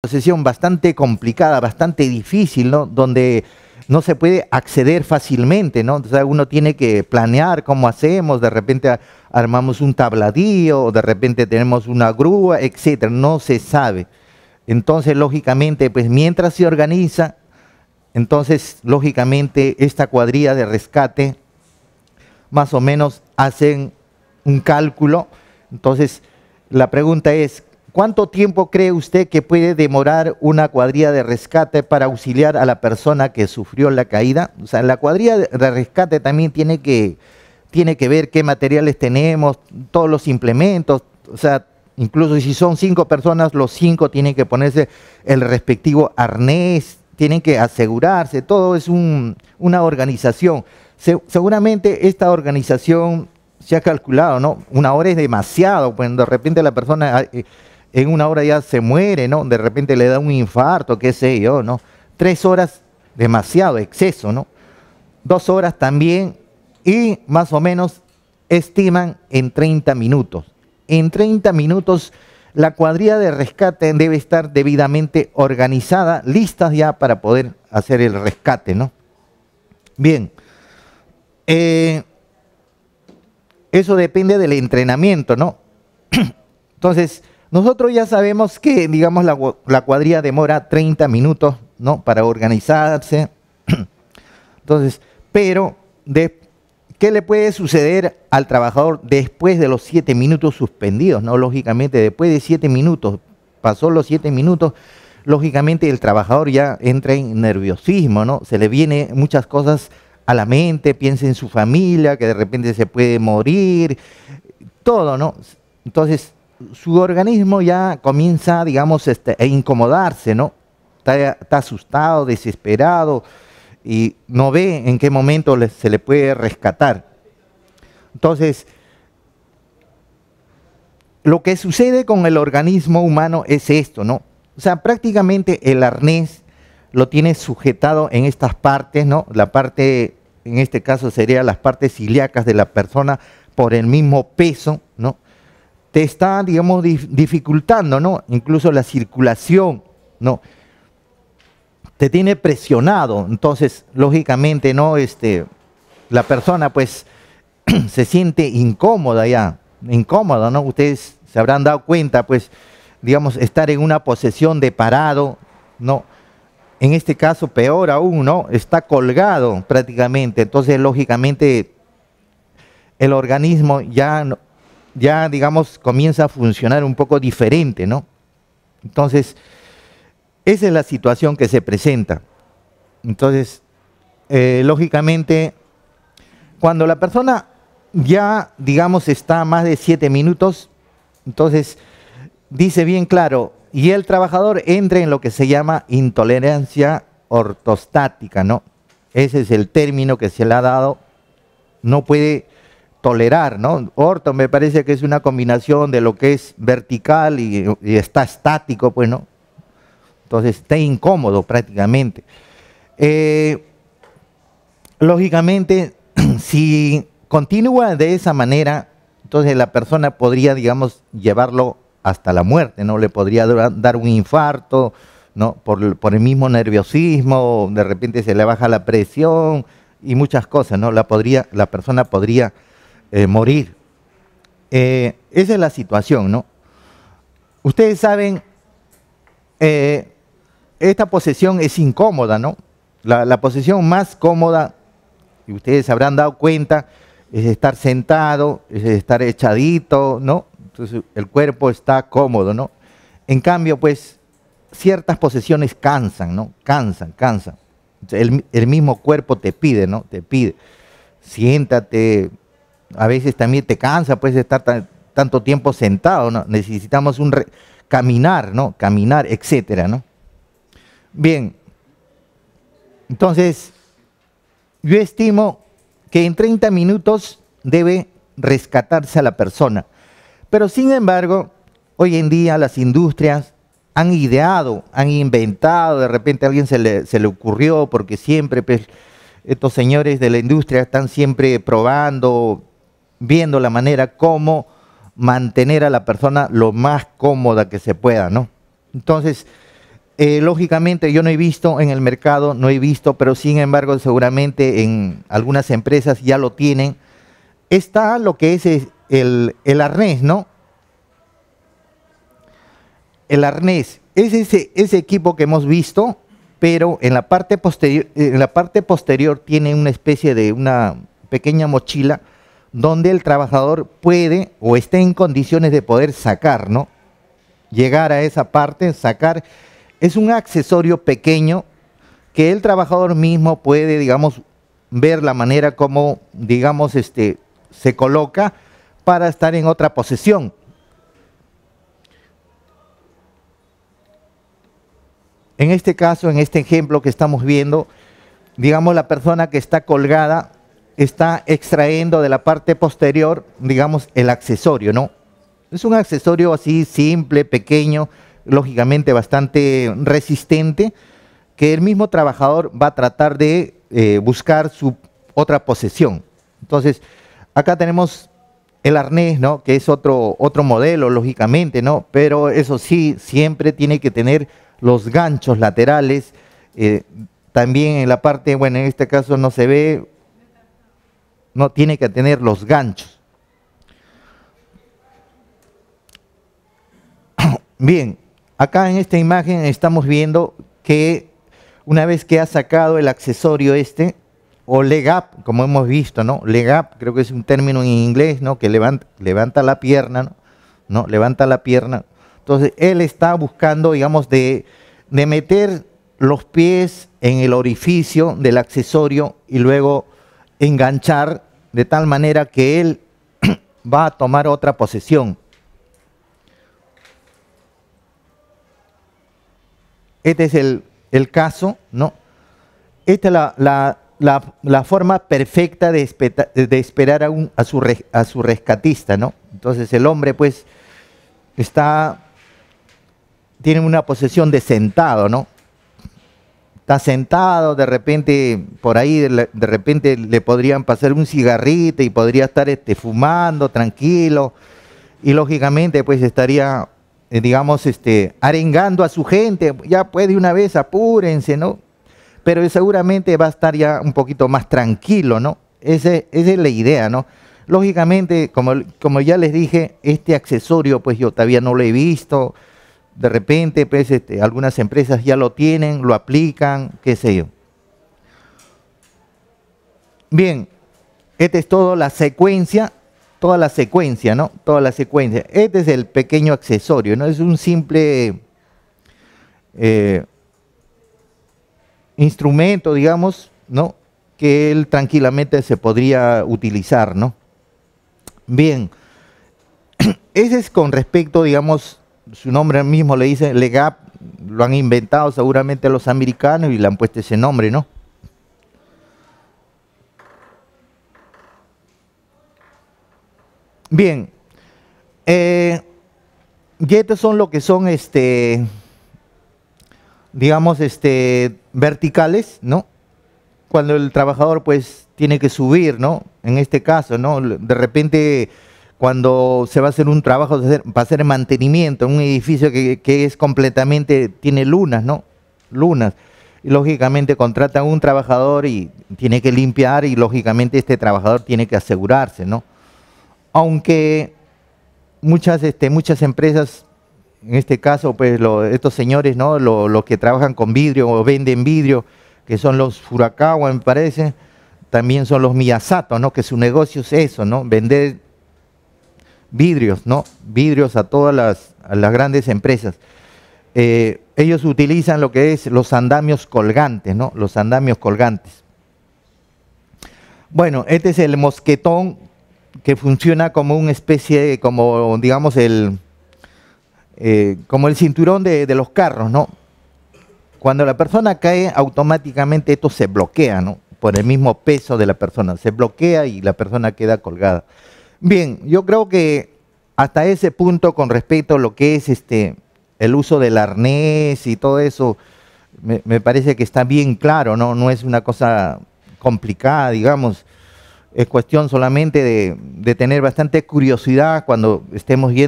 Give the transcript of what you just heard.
procesión bastante complicada, bastante difícil, ¿no? Donde no se puede acceder fácilmente, ¿no? Entonces uno tiene que planear cómo hacemos, de repente armamos un tabladío, de repente tenemos una grúa, etcétera, no se sabe. Entonces, lógicamente, pues mientras se organiza, entonces, lógicamente, esta cuadrilla de rescate más o menos hacen un cálculo. Entonces, la pregunta es, ¿Cuánto tiempo cree usted que puede demorar una cuadrilla de rescate para auxiliar a la persona que sufrió la caída? O sea, la cuadrilla de rescate también tiene que, tiene que ver qué materiales tenemos, todos los implementos, o sea, incluso si son cinco personas, los cinco tienen que ponerse el respectivo arnés, tienen que asegurarse, todo es una organización. seguramente esta organización se ha calculado, ¿no? Una hora es demasiado, cuando pues, de repente la persona eh, en una hora ya se muere, ¿no? De repente le da un infarto, qué sé yo, ¿no? Tres horas, demasiado, exceso, ¿no? Dos horas también y más o menos estiman en 30 minutos. En 30 minutos la cuadrilla de rescate debe estar debidamente organizada, listas ya para poder hacer el rescate, ¿no? Bien, eh, eso depende del entrenamiento, ¿no? Entonces, nosotros ya sabemos que, digamos, la, cuadrilla demora 30 minutos, ¿no? Para organizarse. Entonces, pero, de, ¿qué le puede suceder al trabajador después de los 7 minutos suspendidos? No, lógicamente, después de 7 minutos, pasó los 7 minutos, lógicamente el trabajador ya entra en nerviosismo, ¿no? Se le vienen muchas cosas a la mente, piensa en su familia, que de repente se puede morir, todo, ¿no? Entonces, su organismo ya comienza, digamos, este, a incomodarse, ¿no? Está, asustado, desesperado y no ve en qué momento se le puede rescatar. Entonces, lo que sucede con el organismo humano es esto, ¿no? O sea, prácticamente el arnés lo tiene sujetado en estas partes, ¿no? La parte, en este caso sería las partes ilíacas de la persona por el mismo peso, ¿no? te está, digamos, dificultando, ¿no? Incluso la circulación, ¿no? Te tiene presionado. Entonces, lógicamente, ¿no? Este, la persona, pues, se siente incómoda ya, incómoda, ¿no? Ustedes se habrán dado cuenta, pues, digamos, estar en una posesión de parado, ¿no? En este caso, peor aún, ¿no? Está colgado prácticamente. Entonces, lógicamente, el organismo ya no ya, digamos, comienza a funcionar un poco diferente, ¿no? Entonces, esa es la situación que se presenta. Entonces, eh, lógicamente, cuando la persona ya, digamos, está más de siete minutos, entonces dice bien claro, y el trabajador entra en lo que se llama intolerancia ortostática, ¿no? Ese es el término que se le ha dado. No puede tolerar, ¿no? Orto me parece que es una combinación de lo que es vertical y, está estático, pues, ¿no? Entonces está incómodo prácticamente. Eh, lógicamente, si continúa de esa manera, entonces la persona podría, digamos, llevarlo hasta la muerte, ¿no? Le podría dar un infarto, ¿no? Por, por, el mismo nerviosismo, de repente se le baja la presión y muchas cosas, ¿no? La, podría, la persona podría eh, morir. Eh, esa es la situación, ¿no? Ustedes saben, eh, esta posesión es incómoda, ¿no? La, posesión más cómoda, y ustedes habrán dado cuenta, es estar sentado, es estar echadito, ¿no? Entonces el cuerpo está cómodo, ¿no? En cambio, pues, ciertas posesiones cansan, ¿no? Cansan, cansan. El, el mismo cuerpo te pide, ¿no? Te pide, siéntate, a veces también te cansa, puedes estar tanto tiempo sentado, ¿no? Necesitamos un caminar, ¿no? Caminar, etcétera, ¿no? Bien. Entonces, yo estimo que en 30 minutos debe rescatarse a la persona. Pero sin embargo, hoy en día las industrias han ideado, han inventado, de repente a alguien se le, se le ocurrió, porque siempre pues, estos señores de la industria están siempre probando, viendo la manera cómo mantener a la persona lo más cómoda que se pueda, ¿no? Entonces, eh, lógicamente yo no he visto en el mercado, no he visto, pero sin embargo seguramente en algunas empresas ya lo tienen. Está lo que es el, arnés, ¿no? El arnés es ese, equipo que hemos visto, pero en la parte posterior, en la parte posterior tiene una especie de una pequeña mochila donde el trabajador puede o esté en condiciones de poder sacar, ¿no? Llegar a esa parte, sacar, es un accesorio pequeño que el trabajador mismo puede, digamos, ver la manera como, digamos, este, se coloca para estar en otra posesión. En este caso, en este ejemplo que estamos viendo, digamos, la persona que está colgada está extrayendo de la parte posterior, digamos, el accesorio, ¿no? Es un accesorio así simple, pequeño, lógicamente bastante resistente, que el mismo trabajador va a tratar de eh, buscar su otra posesión. Entonces, acá tenemos el arnés, ¿no? Que es otro, otro modelo, lógicamente, ¿no? Pero eso sí, siempre tiene que tener los ganchos laterales. Eh, también en la parte, bueno, en este caso no se ve, no tiene que tener los ganchos. Bien, acá en esta imagen estamos viendo que una vez que ha sacado el accesorio este, o leg up, como hemos visto, ¿no? Leg up, creo que es un término en inglés, ¿no? Que levanta, la pierna, ¿no? Levanta la pierna. Entonces, él está buscando, digamos, de, de meter los pies en el orificio del accesorio y luego enganchar de tal manera que él va a tomar otra posesión. Este es el, caso, ¿no? Esta es la, forma perfecta de, de esperar a, un, a, su, a su rescatista, ¿no? Entonces el hombre pues está, tiene una posesión de sentado, ¿no? está sentado, de repente por ahí, de, repente le podrían pasar un cigarrito y podría estar este, fumando tranquilo y lógicamente pues estaría, eh, digamos, este, arengando a su gente, ya puede una vez, apúrense, ¿no? Pero seguramente va a estar ya un poquito más tranquilo, ¿no? Ese, esa es la idea, ¿no? Lógicamente, como, como ya les dije, este accesorio pues yo todavía no lo he visto, de repente, pues, este, algunas empresas ya lo tienen, lo aplican, qué sé yo. Bien, esta es toda la secuencia, toda la secuencia, ¿no? Toda la secuencia. Este es el pequeño accesorio, ¿no? Es un simple eh, instrumento, digamos, ¿no? Que él tranquilamente se podría utilizar, ¿no? Bien, ese es con respecto, digamos, su nombre mismo le dice Legap, lo han inventado seguramente los americanos y le han puesto ese nombre, ¿no? Bien, eh, y estos son lo que son, este, digamos, este, verticales, ¿no? Cuando el trabajador, pues, tiene que subir, ¿no? En este caso, ¿no? De repente cuando se va a hacer un trabajo va a hacer mantenimiento en un edificio que, es completamente, tiene lunas, ¿no? Lunas. Y lógicamente contratan un trabajador y tiene que limpiar y lógicamente este trabajador tiene que asegurarse, ¿no? Aunque muchas, este, muchas empresas, en este caso, pues estos señores, ¿no? Los que trabajan con vidrio o venden vidrio, que son los Furakawa, me parece, también son los Miyasato, ¿no? Que su negocio es eso, ¿no? Vender vidrios, ¿no? Vidrios a todas las, grandes empresas. Eh, ellos utilizan lo que es los andamios colgantes, ¿no? Los andamios colgantes. Bueno, este es el mosquetón que funciona como una especie, como digamos el, eh, como el cinturón de, de, los carros, ¿no? Cuando la persona cae, automáticamente esto se bloquea, ¿no? Por el mismo peso de la persona, se bloquea y la persona queda colgada. Bien, yo creo que hasta ese punto con respecto a lo que es este el uso del arnés y todo eso, me, parece que está bien claro, ¿no? No es una cosa complicada, digamos. Es cuestión solamente de, de tener bastante curiosidad cuando estemos yendo.